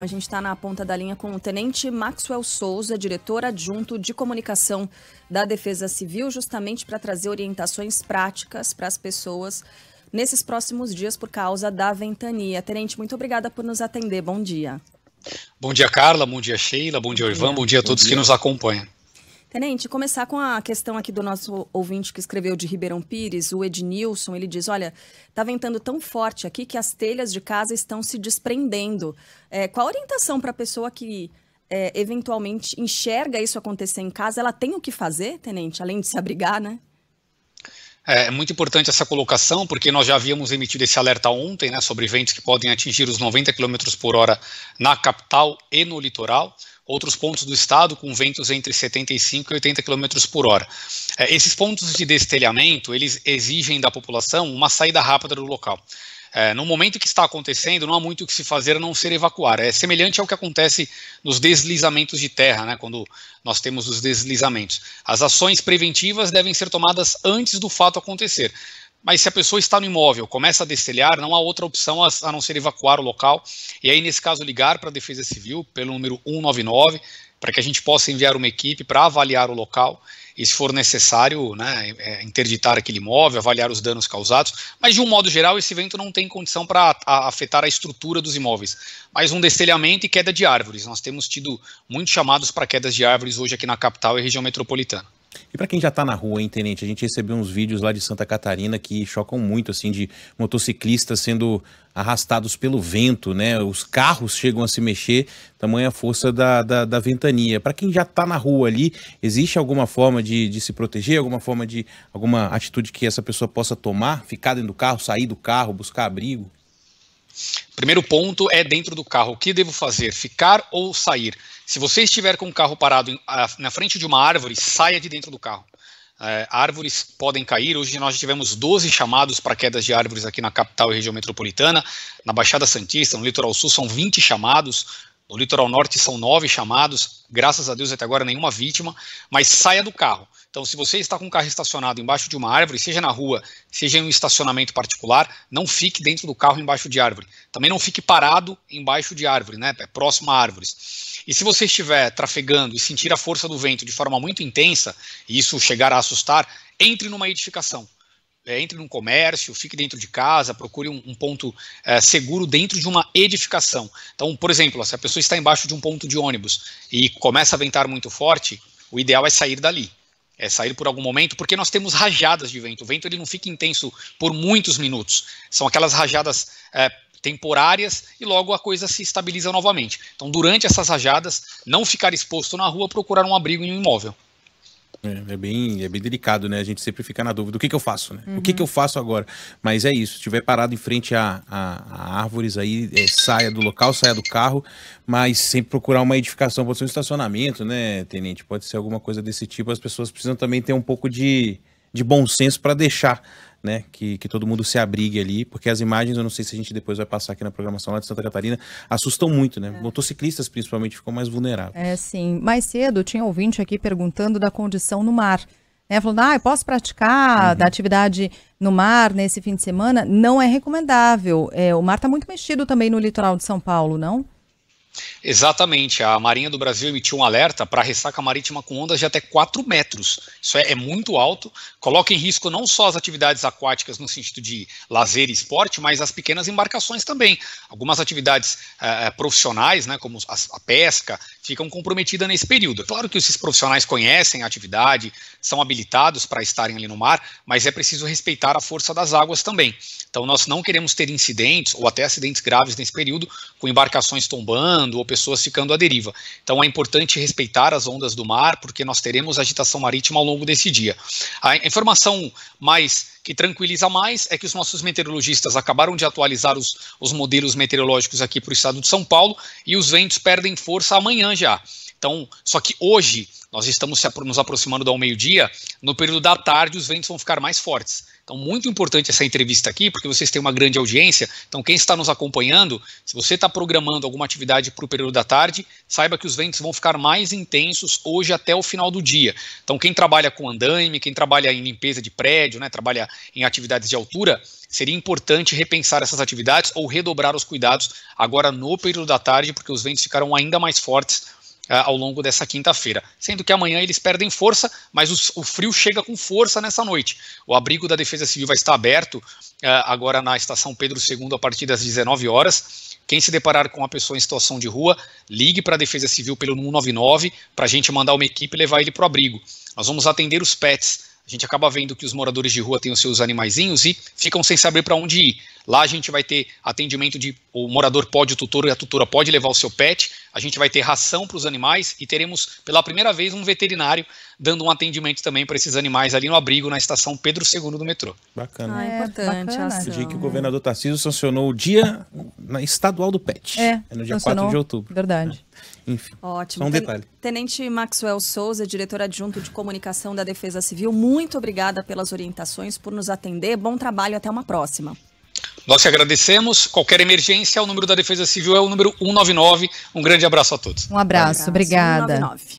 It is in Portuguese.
A gente está na ponta da linha com o Tenente Maxwell Souza, diretor adjunto de comunicação da Defesa Civil, justamente para trazer orientações práticas para as pessoas nesses próximos dias por causa da ventania. Tenente, muito obrigada por nos atender. Bom dia. Bom dia, Carla. Bom dia, Sheila. Bom dia, Ivan. Bom dia a todos dia. que nos acompanham. Tenente, começar com a questão aqui do nosso ouvinte que escreveu de Ribeirão Pires, o Ednilson, ele diz, olha, tá ventando tão forte aqui que as telhas de casa estão se desprendendo. É, qual a orientação para a pessoa que é, eventualmente enxerga isso acontecer em casa? Ela tem o que fazer, Tenente, além de se abrigar, né? É, é muito importante essa colocação, porque nós já havíamos emitido esse alerta ontem né, sobre ventos que podem atingir os 90 km por hora na capital e no litoral. Outros pontos do estado com ventos entre 75 e 80 km por hora. É, esses pontos de destelhamento, eles exigem da população uma saída rápida do local. É, no momento que está acontecendo, não há muito o que se fazer a não ser evacuar. É semelhante ao que acontece nos deslizamentos de terra, né, quando nós temos os deslizamentos. As ações preventivas devem ser tomadas antes do fato acontecer. Mas se a pessoa está no imóvel, começa a destelhar, não há outra opção a não ser evacuar o local. E aí, nesse caso, ligar para a Defesa Civil pelo número 199, para que a gente possa enviar uma equipe para avaliar o local e, se for necessário, né, é, interditar aquele imóvel, avaliar os danos causados. Mas, de um modo geral, esse vento não tem condição para afetar a estrutura dos imóveis. Mas um destelhamento e queda de árvores. Nós temos tido muitos chamados para quedas de árvores hoje aqui na capital e região metropolitana. E para quem já está na rua, hein, Tenente, a gente recebeu uns vídeos lá de Santa Catarina que chocam muito, assim, de motociclistas sendo arrastados pelo vento, né? Os carros chegam a se mexer, tamanha força da, da, da ventania. Para quem já está na rua ali, existe alguma forma de, de se proteger, alguma forma de, alguma atitude que essa pessoa possa tomar? Ficar dentro do carro, sair do carro, buscar abrigo? Primeiro ponto é dentro do carro. O que devo fazer? Ficar ou sair? Se você estiver com o carro parado na frente de uma árvore, saia de dentro do carro. É, árvores podem cair. Hoje nós tivemos 12 chamados para quedas de árvores aqui na capital e região metropolitana. Na Baixada Santista, no Litoral Sul, são 20 chamados. No litoral norte são nove chamados, graças a Deus até agora nenhuma vítima, mas saia do carro. Então, se você está com o carro estacionado embaixo de uma árvore, seja na rua, seja em um estacionamento particular, não fique dentro do carro embaixo de árvore. Também não fique parado embaixo de árvore, né? É próximo a árvores. E se você estiver trafegando e sentir a força do vento de forma muito intensa, e isso chegar a assustar, entre numa edificação é, entre num comércio, fique dentro de casa, procure um, um ponto é, seguro dentro de uma edificação. Então, por exemplo, se a pessoa está embaixo de um ponto de ônibus e começa a ventar muito forte, o ideal é sair dali. É sair por algum momento, porque nós temos rajadas de vento. O vento ele não fica intenso por muitos minutos. São aquelas rajadas é, temporárias e logo a coisa se estabiliza novamente. Então, durante essas rajadas, não ficar exposto na rua, procurar um abrigo em um imóvel. É, é, bem, é bem delicado, né? A gente sempre fica na dúvida: o que, que eu faço, né? Uhum. O que, uhum. que eu faço agora? Mas é isso: se tiver parado em frente a, a, a árvores aí, é, saia do local, saia do carro, mas sempre procurar uma edificação. Pode ser um estacionamento, né, tenente? Pode ser alguma coisa desse tipo. As pessoas precisam também ter um pouco de de bom senso para deixar né, que, que, todo mundo se abrigue ali, porque as imagens, eu não sei se a gente depois vai passar aqui na programação lá de Santa Catarina, assustam muito, né? É. Motociclistas, principalmente, ficam mais vulneráveis. É, sim. Mais cedo tinha ouvinte aqui perguntando da condição no mar. Né, falando, ah, eu posso praticar uhum. da atividade no mar nesse fim de semana? Não é recomendável. É, o mar está muito mexido também no litoral de São Paulo, não? Exatamente. A Marinha do Brasil emitiu um alerta para ressaca marítima com ondas de até 4 metros. Isso é, é, muito alto. Coloca em risco não só as atividades aquáticas no sentido de lazer e esporte, mas as pequenas embarcações também. Algumas atividades é, profissionais, né, como a, a pesca ficam comprometidas nesse período. Claro que esses profissionais conhecem a atividade, são habilitados para estarem ali no mar, mas é preciso respeitar a força das águas também. Então, nós não queremos ter incidentes ou até acidentes graves nesse período, com embarcações tombando ou pessoas ficando à deriva. Então, é importante respeitar as ondas do mar, porque nós teremos agitação marítima ao longo desse dia. A informação mais que tranquiliza mais é que os nossos meteorologistas acabaram de atualizar os, os modelos meteorológicos aqui para o estado de São Paulo e os ventos perdem força amanhã já. Então, só que hoje nós estamos nos aproximando do meio-dia. No período da tarde, os ventos vão ficar mais fortes. Então, muito importante essa entrevista aqui, porque vocês têm uma grande audiência. Então, quem está nos acompanhando, se você está programando alguma atividade para o período da tarde, saiba que os ventos vão ficar mais intensos hoje até o final do dia. Então, quem trabalha com andaime, quem trabalha em limpeza de prédio, né, trabalha em atividades de altura, seria importante repensar essas atividades ou redobrar os cuidados agora no período da tarde, porque os ventos ficarão ainda mais fortes é, ao longo dessa quinta-feira. Sendo que amanhã eles perdem força, mas o, o, frio chega com força nessa noite. O abrigo da Defesa Civil vai estar aberto é, agora na Estação Pedro II a partir das 19 horas. Quem se deparar com uma pessoa em situação de rua, ligue para a Defesa Civil pelo 199 para a gente mandar uma equipe levar ele para o abrigo. Nós vamos atender os pets a gente acaba vendo que os moradores de rua têm os seus animaizinhos e ficam sem saber para onde ir. Lá a gente vai ter atendimento de o morador pode, o tutor e a tutora pode levar o seu pet, a gente vai ter ração para os animais e teremos pela primeira vez um veterinário dando um atendimento também para esses animais ali no abrigo na estação Pedro II do metrô. Bacana. Ah, é, ah, é importante. Bacana. O dia que o governador Tarcísio sancionou o Dia na estadual do PET. É, é no dia funcionou. 4 de outubro. Verdade. É. Enfim. Ótimo. Só um detalhe. Tenente Maxwell Souza, diretor adjunto de comunicação da Defesa Civil, muito obrigada pelas orientações, por nos atender. Bom trabalho, até uma próxima. Nós te agradecemos. Qualquer emergência, o número da Defesa Civil é o número 199. Um grande abraço a todos. Um abraço, um abraço obrigada. 199.